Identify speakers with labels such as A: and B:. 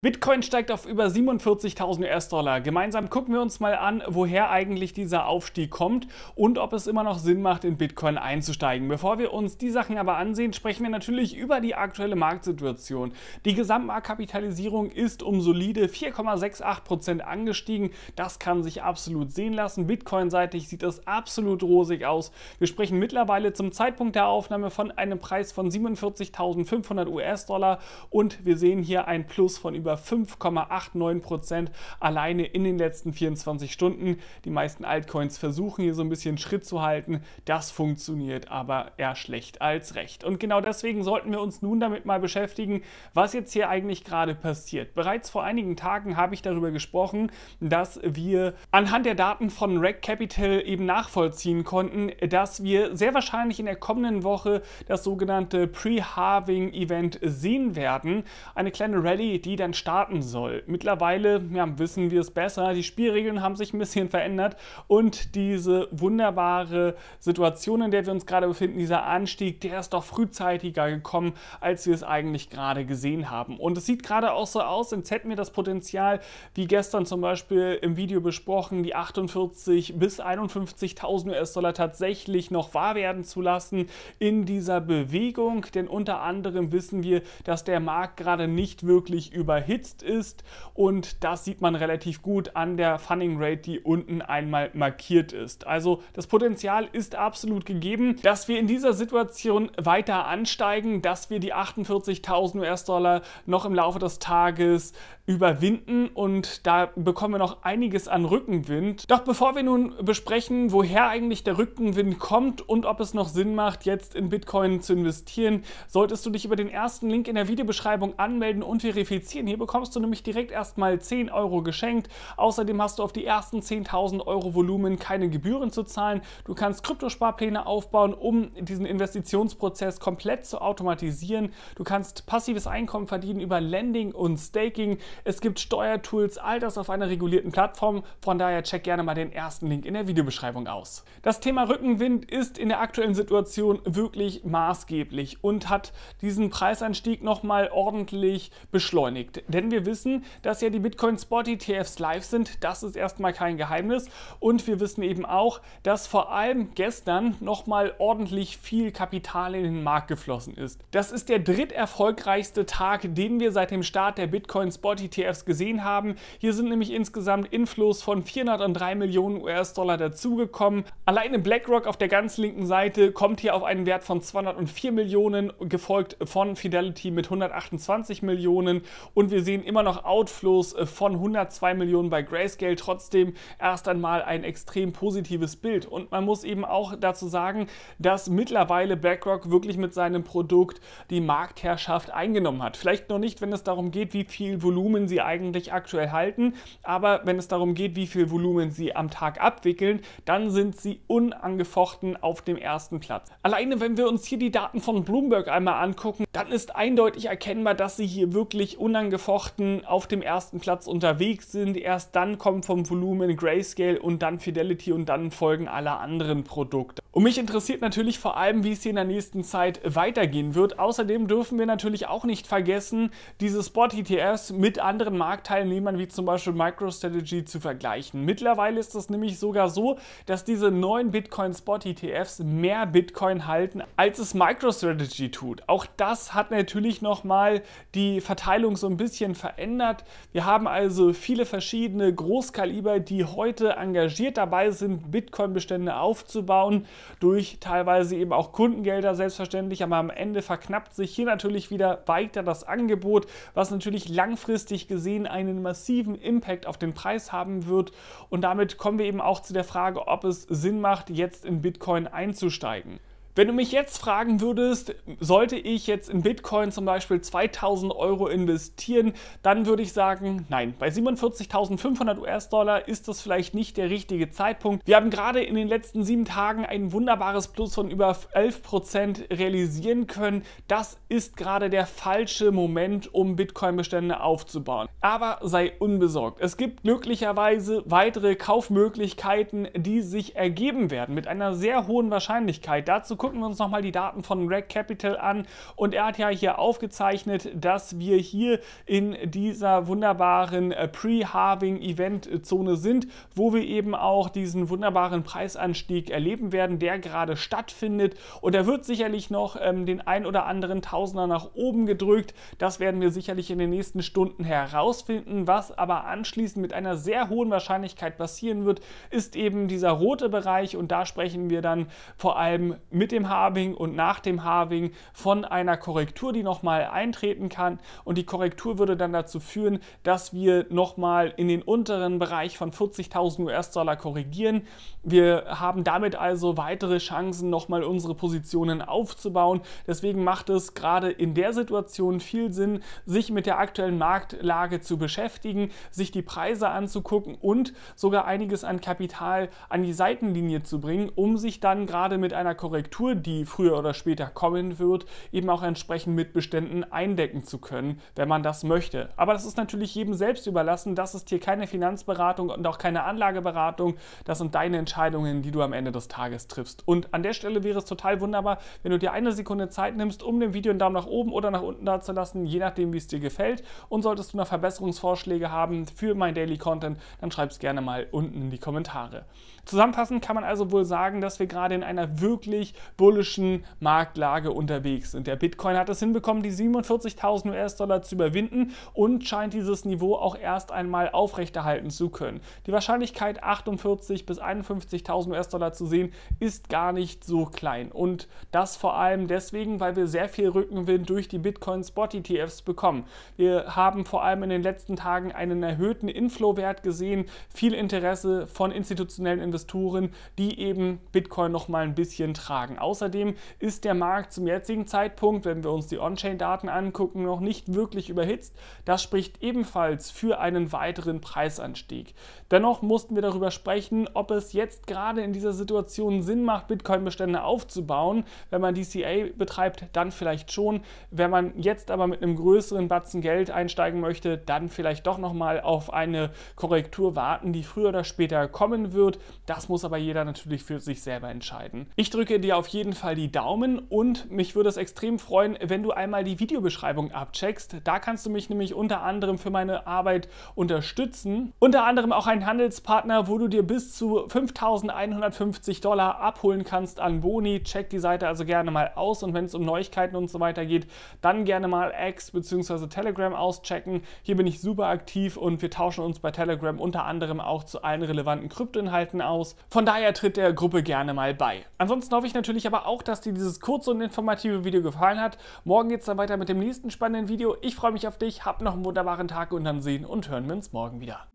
A: Bitcoin steigt auf über 47.000 US-Dollar. Gemeinsam gucken wir uns mal an, woher eigentlich dieser Aufstieg kommt und ob es immer noch Sinn macht, in Bitcoin einzusteigen. Bevor wir uns die Sachen aber ansehen, sprechen wir natürlich über die aktuelle Marktsituation. Die Gesamtmarktkapitalisierung ist um solide 4,68% angestiegen. Das kann sich absolut sehen lassen. Bitcoin-seitig sieht es absolut rosig aus. Wir sprechen mittlerweile zum Zeitpunkt der Aufnahme von einem Preis von 47.500 US-Dollar und wir sehen hier ein Plus von über über 5,89% Prozent alleine in den letzten 24 Stunden. Die meisten Altcoins versuchen hier so ein bisschen Schritt zu halten. Das funktioniert aber eher schlecht als recht. Und genau deswegen sollten wir uns nun damit mal beschäftigen, was jetzt hier eigentlich gerade passiert. Bereits vor einigen Tagen habe ich darüber gesprochen, dass wir anhand der Daten von Rack Capital eben nachvollziehen konnten, dass wir sehr wahrscheinlich in der kommenden Woche das sogenannte Pre-Harving-Event sehen werden. Eine kleine Rallye, die dann starten soll. Mittlerweile ja, wissen wir es besser. Die Spielregeln haben sich ein bisschen verändert und diese wunderbare Situation, in der wir uns gerade befinden, dieser Anstieg, der ist doch frühzeitiger gekommen, als wir es eigentlich gerade gesehen haben. Und es sieht gerade auch so aus, als hätten wir das Potenzial, wie gestern zum Beispiel im Video besprochen, die 48 bis 51.000 US-Dollar tatsächlich noch wahr werden zu lassen in dieser Bewegung. Denn unter anderem wissen wir, dass der Markt gerade nicht wirklich überhitzt überhitzt ist und das sieht man relativ gut an der Funding Rate, die unten einmal markiert ist. Also das Potenzial ist absolut gegeben, dass wir in dieser Situation weiter ansteigen, dass wir die 48.000 US-Dollar noch im Laufe des Tages überwinden und da bekommen wir noch einiges an Rückenwind. Doch bevor wir nun besprechen, woher eigentlich der Rückenwind kommt und ob es noch Sinn macht, jetzt in Bitcoin zu investieren, solltest du dich über den ersten Link in der Videobeschreibung anmelden und verifizieren. Hier bekommst du nämlich direkt erstmal 10 Euro geschenkt. Außerdem hast du auf die ersten 10.000 Euro Volumen keine Gebühren zu zahlen. Du kannst Kryptosparpläne aufbauen, um diesen Investitionsprozess komplett zu automatisieren. Du kannst passives Einkommen verdienen über Lending und Staking. Es gibt Steuertools, all das auf einer regulierten Plattform. Von daher check gerne mal den ersten Link in der Videobeschreibung aus. Das Thema Rückenwind ist in der aktuellen Situation wirklich maßgeblich und hat diesen Preisanstieg nochmal ordentlich beschleunigt. Denn wir wissen, dass ja die Bitcoin Spot ETFs live sind. Das ist erstmal kein Geheimnis. Und wir wissen eben auch, dass vor allem gestern nochmal ordentlich viel Kapital in den Markt geflossen ist. Das ist der dritterfolgreichste Tag, den wir seit dem Start der Bitcoin Spot ETFs gesehen haben. Hier sind nämlich insgesamt Inflows von 403 Millionen US-Dollar dazugekommen. Alleine BlackRock auf der ganz linken Seite kommt hier auf einen Wert von 204 Millionen, gefolgt von Fidelity mit 128 Millionen. Und wir sehen immer noch Outflows äh, von 102 Millionen bei Grayscale. Trotzdem erst einmal ein extrem positives Bild. Und man muss eben auch dazu sagen, dass mittlerweile BlackRock wirklich mit seinem Produkt die Marktherrschaft eingenommen hat. Vielleicht noch nicht, wenn es darum geht, wie viel Volumen Volumen sie eigentlich aktuell halten. Aber wenn es darum geht, wie viel Volumen sie am Tag abwickeln, dann sind sie unangefochten auf dem ersten Platz. Alleine wenn wir uns hier die Daten von Bloomberg einmal angucken, dann ist eindeutig erkennbar, dass sie hier wirklich unangefochten auf dem ersten Platz unterwegs sind. Erst dann kommt vom Volumen Grayscale und dann Fidelity und dann folgen alle anderen Produkte. Und mich interessiert natürlich vor allem, wie es hier in der nächsten Zeit weitergehen wird. Außerdem dürfen wir natürlich auch nicht vergessen, diese Spot-ETFs mit anderen Marktteilnehmern wie zum Beispiel MicroStrategy zu vergleichen. Mittlerweile ist es nämlich sogar so, dass diese neuen Bitcoin-Spot-ETFs mehr Bitcoin halten, als es MicroStrategy tut. Auch das hat natürlich nochmal die Verteilung so ein bisschen verändert. Wir haben also viele verschiedene Großkaliber, die heute engagiert dabei sind, Bitcoin-Bestände aufzubauen durch teilweise eben auch Kundengelder selbstverständlich, aber am Ende verknappt sich hier natürlich wieder weiter das Angebot, was natürlich langfristig gesehen einen massiven Impact auf den Preis haben wird und damit kommen wir eben auch zu der Frage, ob es Sinn macht, jetzt in Bitcoin einzusteigen. Wenn du mich jetzt fragen würdest, sollte ich jetzt in Bitcoin zum Beispiel 2000 Euro investieren, dann würde ich sagen, nein. Bei 47.500 US-Dollar ist das vielleicht nicht der richtige Zeitpunkt. Wir haben gerade in den letzten sieben Tagen ein wunderbares Plus von über 11% realisieren können. Das ist gerade der falsche Moment, um Bitcoin-Bestände aufzubauen. Aber sei unbesorgt. Es gibt glücklicherweise weitere Kaufmöglichkeiten, die sich ergeben werden mit einer sehr hohen Wahrscheinlichkeit. Dazu gucken gucken wir uns nochmal die Daten von Greg Capital an. Und er hat ja hier aufgezeichnet, dass wir hier in dieser wunderbaren äh, Pre-Harving-Event-Zone sind, wo wir eben auch diesen wunderbaren Preisanstieg erleben werden, der gerade stattfindet. Und er wird sicherlich noch ähm, den ein oder anderen Tausender nach oben gedrückt. Das werden wir sicherlich in den nächsten Stunden herausfinden. Was aber anschließend mit einer sehr hohen Wahrscheinlichkeit passieren wird, ist eben dieser rote Bereich. Und da sprechen wir dann vor allem mit dem dem Halving und nach dem Halving von einer Korrektur, die nochmal eintreten kann. Und die Korrektur würde dann dazu führen, dass wir nochmal in den unteren Bereich von 40.000 US-Dollar korrigieren. Wir haben damit also weitere Chancen, nochmal unsere Positionen aufzubauen. Deswegen macht es gerade in der Situation viel Sinn, sich mit der aktuellen Marktlage zu beschäftigen, sich die Preise anzugucken und sogar einiges an Kapital an die Seitenlinie zu bringen, um sich dann gerade mit einer Korrektur Konjunktur, die früher oder später kommen wird, eben auch entsprechend mit Beständen eindecken zu können, wenn man das möchte. Aber das ist natürlich jedem selbst überlassen. Das ist hier keine Finanzberatung und auch keine Anlageberatung. Das sind deine Entscheidungen, die du am Ende des Tages triffst. Und an der Stelle wäre es total wunderbar, wenn du dir eine Sekunde Zeit nimmst, um dem Video einen Daumen nach oben oder nach unten da zu lassen, je nachdem, wie es dir gefällt. Und solltest du noch Verbesserungsvorschläge haben für mein Daily Content, dann schreib es gerne mal unten in die Kommentare. Zusammenfassend kann man also wohl sagen, dass wir gerade in einer wirklich bullischen Marktlage unterwegs sind. Der Bitcoin hat es hinbekommen, die 47.000 US-Dollar zu überwinden und scheint dieses Niveau auch erst einmal aufrechterhalten zu können. Die Wahrscheinlichkeit, 48.000 bis 51.000 US-Dollar zu sehen, ist gar nicht so klein. Und das vor allem deswegen, weil wir sehr viel Rückenwind durch die Bitcoin-Spot-ETFs bekommen. Wir haben vor allem in den letzten Tagen einen erhöhten Inflow-Wert gesehen, viel Interesse von institutionellen Investoren, die eben Bitcoin noch mal ein bisschen tragen. Außerdem ist der Markt zum jetzigen Zeitpunkt, wenn wir uns die On-Chain-Daten angucken, noch nicht wirklich überhitzt. Das spricht ebenfalls für einen weiteren Preisanstieg. Dennoch mussten wir darüber sprechen, ob es jetzt gerade in dieser Situation Sinn macht, Bitcoin-Bestände aufzubauen. Wenn man DCA betreibt, dann vielleicht schon. Wenn man jetzt aber mit einem größeren Batzen Geld einsteigen möchte, dann vielleicht doch nochmal auf eine Korrektur warten, die früher oder später kommen wird. Das muss aber jeder natürlich für sich selber entscheiden. Ich drücke dir auf jeden Fall die Daumen und mich würde es extrem freuen, wenn du einmal die Videobeschreibung abcheckst. Da kannst du mich nämlich unter anderem für meine Arbeit unterstützen. Unter anderem auch ein Handelspartner, wo du dir bis zu 5.150 Dollar abholen kannst an Boni. Check die Seite also gerne mal aus und wenn es um Neuigkeiten und so weiter geht, dann gerne mal X bzw. Telegram auschecken. Hier bin ich super aktiv und wir tauschen uns bei Telegram unter anderem auch zu allen relevanten Kryptoinhalten aus. Von daher tritt der Gruppe gerne mal bei. Ansonsten hoffe ich natürlich, ich aber auch, dass dir dieses kurze und informative Video gefallen hat. Morgen geht es dann weiter mit dem nächsten spannenden Video. Ich freue mich auf dich, hab noch einen wunderbaren Tag und dann sehen und hören wir uns morgen wieder.